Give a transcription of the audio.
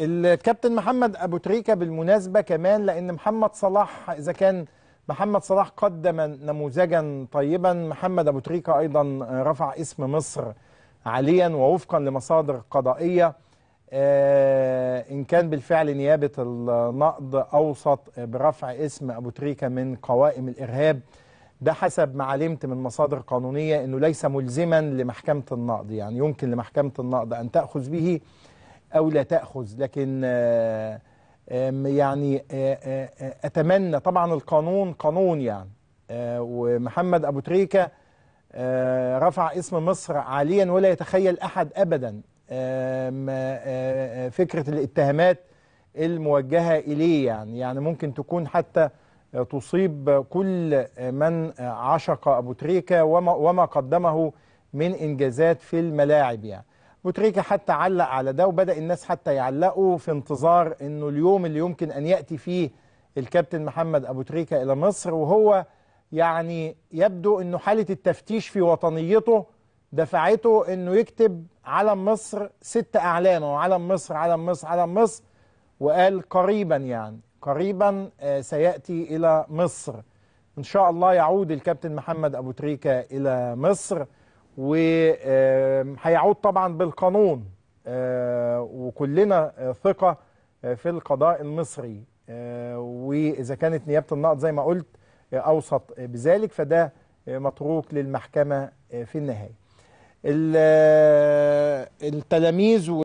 الكابتن محمد ابو تريكه بالمناسبه كمان لان محمد صلاح اذا كان محمد صلاح قدم نموذجا طيبا محمد ابو تريكه ايضا رفع اسم مصر عاليا ووفقا لمصادر قضائيه آه، ان كان بالفعل نيابه النقض اوصت برفع اسم ابو تريكه من قوائم الارهاب ده حسب ما علمت من مصادر قانونيه انه ليس ملزما لمحكمه النقض يعني يمكن لمحكمه النقض ان تاخذ به أو لا تأخذ لكن آه، يعني آه، آه، أتمنى طبعا القانون قانون يعني ومحمد أبو تريكة رفع اسم مصر عاليا ولا يتخيل أحد أبدا فكرة الاتهامات الموجهة إليه يعني يعني ممكن تكون حتى تصيب كل من عشق أبو تريكة وما, وما قدمه من إنجازات في الملاعب يعني بوتريكا حتى علق على ده وبدأ الناس حتى يعلقوا في انتظار انه اليوم اللي يمكن ان يأتي فيه الكابتن محمد ابو تريكة الى مصر وهو يعني يبدو انه حالة التفتيش في وطنيته دفعته انه يكتب علم مصر ست اعلامه وعلم مصر علم مصر علم مصر وقال قريبا يعني قريبا آه، سيأتي الى مصر ان شاء الله يعود الكابتن محمد ابو تريكة الى مصر وهيعود طبعا بالقانون آه، وكلنا آه، ثقة آه، في القضاء المصري وإذا كانت نيابة النقد زي ما قلت أوسط بذلك فده متروك للمحكمة في النهاية التلاميذ